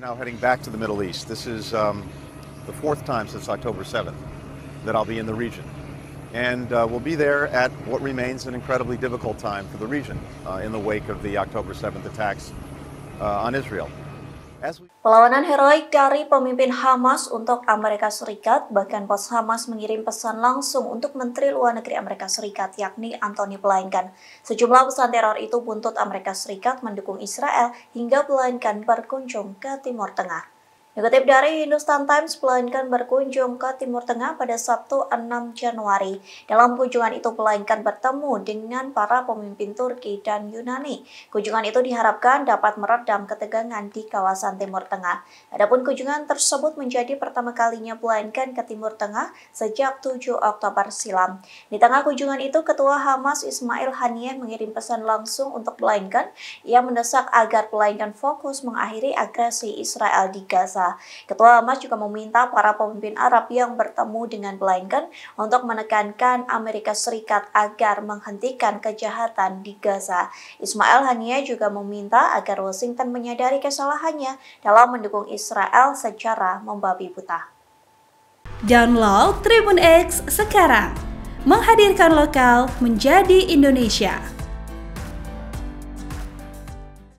We're now heading back to the Middle East. This is um, the fourth time since October 7th that I'll be in the region. And uh, we'll be there at what remains an incredibly difficult time for the region uh, in the wake of the October 7th attacks uh, on Israel. Pelawanan heroik dari pemimpin Hamas untuk Amerika Serikat, bahkan pos Hamas mengirim pesan langsung untuk Menteri Luar Negeri Amerika Serikat, yakni Anthony Blinken. Sejumlah pesan teror itu buntut Amerika Serikat mendukung Israel hingga Blinken berkunjung ke Timur Tengah. Dikutip dari Hindustan Times, Blinken berkunjung ke Timur Tengah pada Sabtu 6 Januari. Dalam kunjungan itu, Blinken bertemu dengan para pemimpin Turki dan Yunani. Kunjungan itu diharapkan dapat meredam ketegangan di kawasan Timur Tengah. Adapun kunjungan tersebut menjadi pertama kalinya Blinken ke Timur Tengah sejak 7 Oktober silam. Di tengah kunjungan itu, Ketua Hamas Ismail Haniyeh mengirim pesan langsung untuk Blinken yang mendesak agar Blinken fokus mengakhiri agresi Israel di Gaza. Gaza. Ketua Hamas juga meminta para pemimpin Arab yang bertemu dengan Blinken untuk menekankan Amerika Serikat agar menghentikan kejahatan di Gaza. Ismail Haniyeh juga meminta agar Washington menyadari kesalahannya dalam mendukung Israel secara membabi buta. Download Tribun X sekarang, menghadirkan lokal menjadi Indonesia.